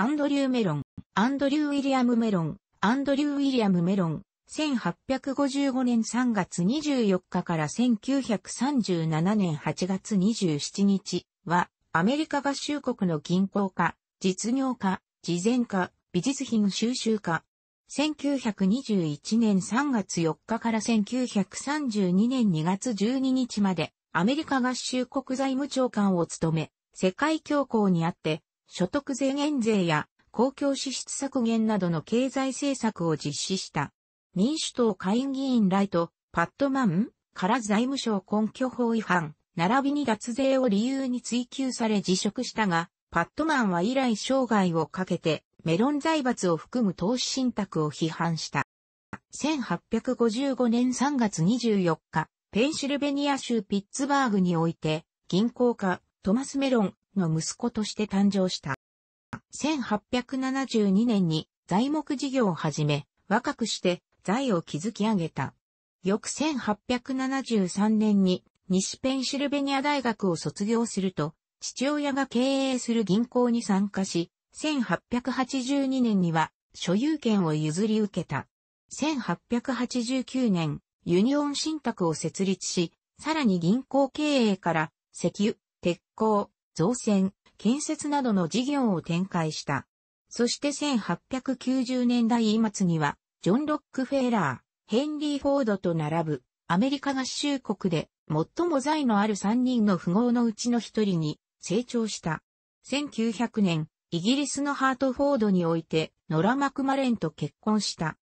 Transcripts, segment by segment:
アンドリュー・メロン、アンドリュー・ウィリアム・メロン、アンドリュー・ウィリアム・メロン、1855年3月24日から1937年8月27日は、アメリカ合衆国の銀行家、実業家、慈善家、美術品収集家。1921年3月4日から1932年2月12日まで、アメリカ合衆国財務長官を務め、世界恐慌にあって、所得税減税や公共支出削減などの経済政策を実施した。民主党下院議員ライト、パットマンから財務省根拠法違反、並びに脱税を理由に追及され辞職したが、パットマンは以来生涯をかけてメロン財閥を含む投資信託を批判した。1855年3月24日、ペンシルベニア州ピッツバーグにおいて、銀行家、トマス・メロン、の息子として誕生した。1872年に材木事業を始め、若くして財を築き上げた。翌1873年に西ペンシルベニア大学を卒業すると、父親が経営する銀行に参加し、1882年には所有権を譲り受けた。1889年、ユニオン信託を設立し、さらに銀行経営から石油、鉄鋼、造船、建設などの事業を展開した。そして1890年代末には、ジョン・ロックフェーラー、ヘンリー・フォードと並ぶ、アメリカ合衆国で最も財のある3人の富豪のうちの一人に成長した。1900年、イギリスのハートフォードにおいて、ノラ・マクマレンと結婚した。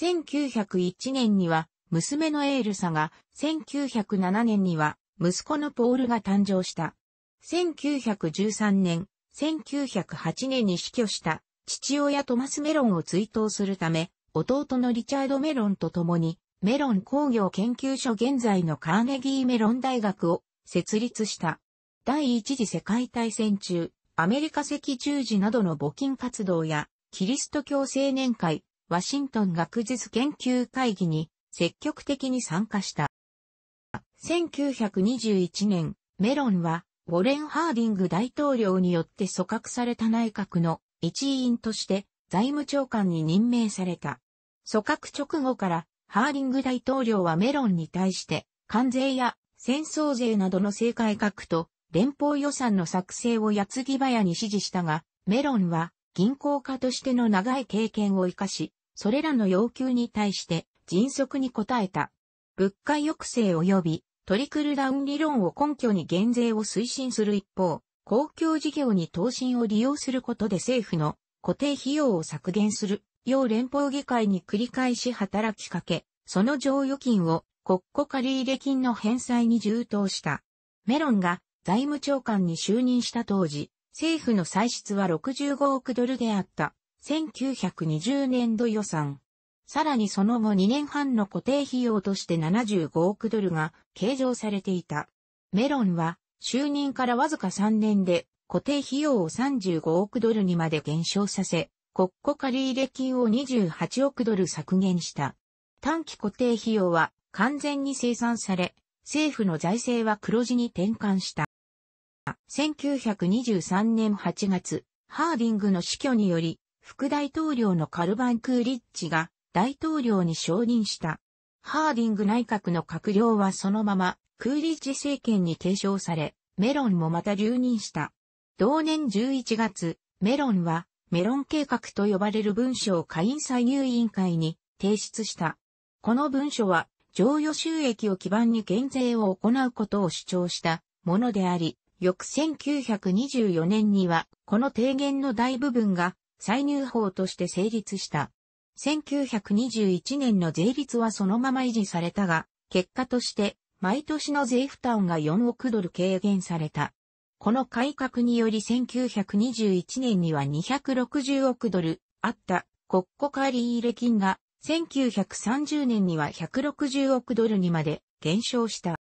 1901年には、娘のエールサが、1907年には、息子のポールが誕生した。1913年、1908年に死去した父親トマス・メロンを追悼するため、弟のリチャード・メロンと共に、メロン工業研究所現在のカーネギーメロン大学を設立した。第一次世界大戦中、アメリカ赤十字などの募金活動や、キリスト教青年会、ワシントン学術研究会議に積極的に参加した。1921年、メロンはウォレン・ハーディング大統領によって組閣された内閣の一員として財務長官に任命された。組閣直後からハーディング大統領はメロンに対して関税や戦争税などの政改革と連邦予算の作成を矢継ぎ早に指示したが、メロンは銀行家としての長い経験を活かし、それらの要求に対して迅速に応えた。物価抑制及びトリクルダウン理論を根拠に減税を推進する一方、公共事業に投資を利用することで政府の固定費用を削減する、要連邦議会に繰り返し働きかけ、その剰余金を国庫借入金の返済に充当した。メロンが財務長官に就任した当時、政府の歳出は65億ドルであった1920年度予算さらにその後2年半の固定費用として75億ドルが計上されていた。メロンは就任からわずか3年で固定費用を35億ドルにまで減少させ、国庫借入金を28億ドル削減した。短期固定費用は完全に生産され、政府の財政は黒字に転換した。1923年8月、ハーディングの死去により、副大統領のカルバン・クーリッチが大統領に承認した。ハーディング内閣の閣僚はそのままクーリッジ政権に継承され、メロンもまた留任した。同年11月、メロンはメロン計画と呼ばれる文書を下院採入委員会に提出した。この文書は、常用収益を基盤に減税を行うことを主張したものであり、翌1924年には、この提言の大部分が歳入法として成立した。1921年の税率はそのまま維持されたが、結果として、毎年の税負担が4億ドル軽減された。この改革により1921年には260億ドルあった国庫借入金が1930年には160億ドルにまで減少した。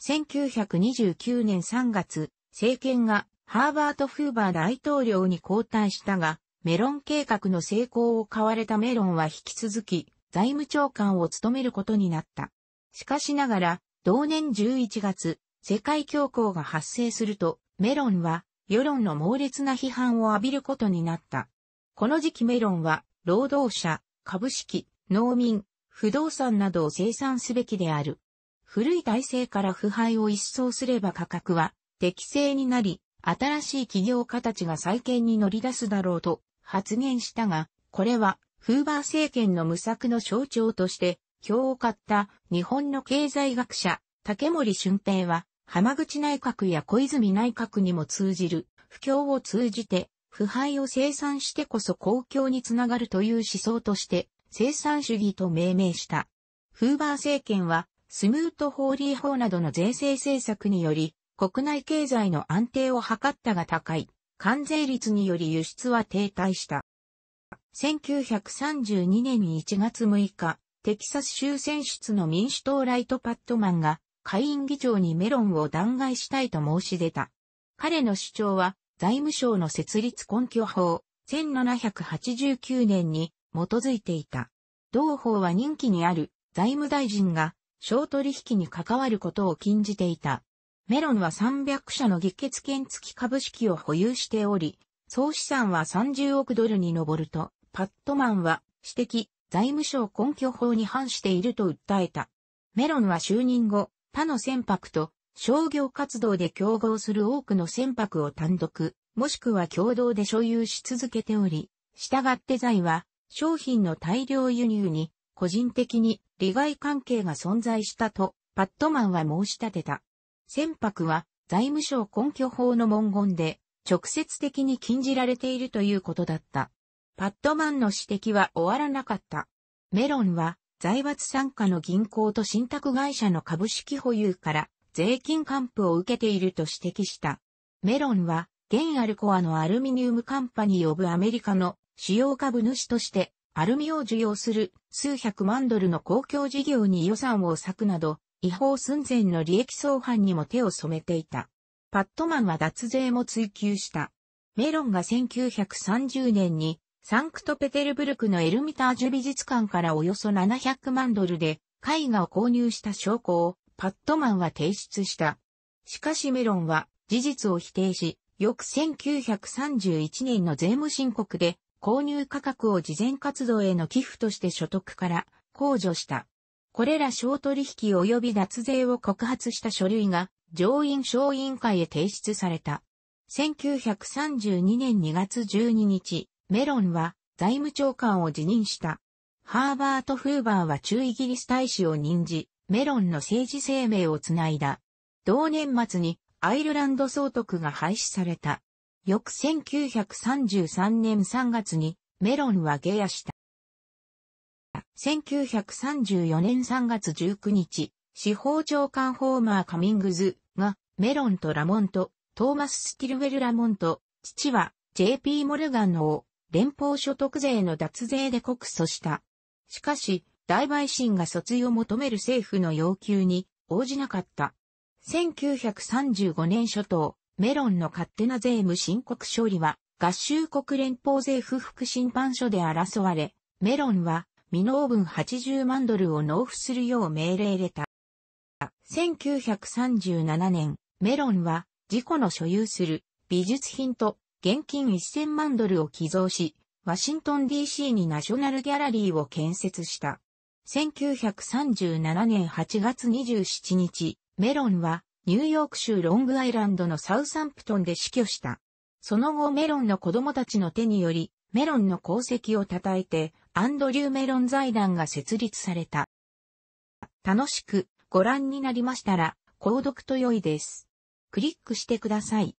1929年3月、政権がハーバート・フーバー大統領に交代したが、メロン計画の成功を買われたメロンは引き続き財務長官を務めることになった。しかしながら、同年11月、世界恐慌が発生すると、メロンは世論の猛烈な批判を浴びることになった。この時期メロンは、労働者、株式、農民、不動産などを生産すべきである。古い体制から腐敗を一掃すれば価格は適正になり、新しい企業家たちが再建に乗り出すだろうと発言したが、これは、フーバー政権の無策の象徴として、票を買った日本の経済学者、竹森俊平は、浜口内閣や小泉内閣にも通じる、不況を通じて、腐敗を生産してこそ公共につながるという思想として、生産主義と命名した。フーバー政権は、スムート・ホーリー法などの税制政策により、国内経済の安定を図ったが高い。関税率により輸出は停滞した。1932年1月6日、テキサス州選出の民主党ライト・パットマンが、下院議長にメロンを弾劾したいと申し出た。彼の主張は、財務省の設立根拠法、1789年に基づいていた。同法は任期にある財務大臣が、小取引に関わることを禁じていた。メロンは300社の議決権付き株式を保有しており、総資産は30億ドルに上ると、パットマンは指摘、財務省根拠法に反していると訴えた。メロンは就任後、他の船舶と商業活動で競合する多くの船舶を単独、もしくは共同で所有し続けており、従って財は商品の大量輸入に個人的に利害関係が存在したとパットマンは申し立てた。船舶は財務省根拠法の文言で直接的に禁じられているということだった。パットマンの指摘は終わらなかった。メロンは財閥参加の銀行と信託会社の株式保有から税金還付を受けていると指摘した。メロンは現アルコアのアルミニウムカンパニー呼ぶ。アメリカの主要株主としてアルミを受容する数百万ドルの公共事業に予算を割くなど違法寸前の利益相反にも手を染めていた。パットマンは脱税も追求した。メロンが1930年にサンクトペテルブルクのエルミタージュ美術館からおよそ700万ドルで絵画を購入した証拠をパットマンは提出した。しかしメロンは事実を否定し、翌1931年の税務申告で購入価格を慈善活動への寄付として所得から控除した。これら小取引及び脱税を告発した書類が上院小委員会へ提出された。1932年2月12日、メロンは財務長官を辞任した。ハーバート・フーバーは中イギリス大使を任じ、メロンの政治生命をつないだ。同年末にアイルランド総督が廃止された。翌1933年3月にメロンは下野した。1934年3月19日、司法長官ホーマー・カミングズが、メロンとラモント、トーマス・スティルウェル・ラモント、父は JP モルガンのを連邦所得税の脱税で告訴した。しかし、大陪審が訴追を求める政府の要求に応じなかった。1935年初頭、メロンの勝手な税務申告処理は合衆国連邦税不服審判所で争われ、メロンは未納分80万ドルを納付するよう命令れた。1937年、メロンは自己の所有する美術品と現金1000万ドルを寄贈し、ワシントン DC にナショナルギャラリーを建設した。1937年8月27日、メロンはニューヨーク州ロングアイランドのサウサンプトンで死去した。その後メロンの子供たちの手により、メロンの功績を称えて、アンドリュー・メロン財団が設立された。楽しくご覧になりましたら、購読と良いです。クリックしてください。